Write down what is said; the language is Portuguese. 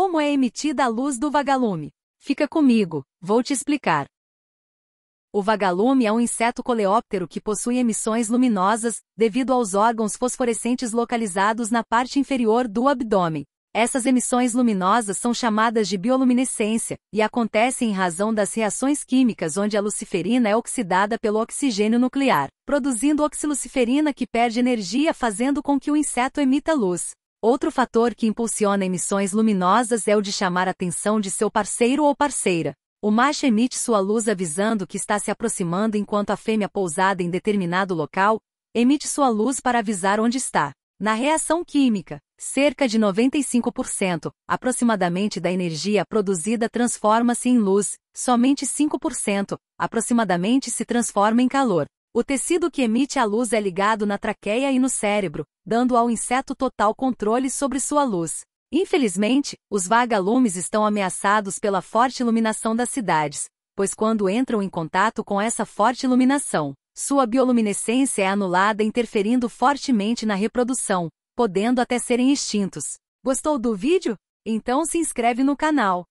Como é emitida a luz do vagalume? Fica comigo, vou te explicar. O vagalume é um inseto coleóptero que possui emissões luminosas, devido aos órgãos fosforescentes localizados na parte inferior do abdômen. Essas emissões luminosas são chamadas de bioluminescência, e acontecem em razão das reações químicas onde a luciferina é oxidada pelo oxigênio nuclear, produzindo oxiluciferina que perde energia fazendo com que o inseto emita luz. Outro fator que impulsiona emissões luminosas é o de chamar a atenção de seu parceiro ou parceira. O macho emite sua luz avisando que está se aproximando enquanto a fêmea pousada em determinado local emite sua luz para avisar onde está. Na reação química, cerca de 95%, aproximadamente da energia produzida transforma-se em luz, somente 5%, aproximadamente se transforma em calor. O tecido que emite a luz é ligado na traqueia e no cérebro, dando ao inseto total controle sobre sua luz. Infelizmente, os vagalumes estão ameaçados pela forte iluminação das cidades, pois quando entram em contato com essa forte iluminação, sua bioluminescência é anulada, interferindo fortemente na reprodução, podendo até serem extintos. Gostou do vídeo? Então se inscreve no canal.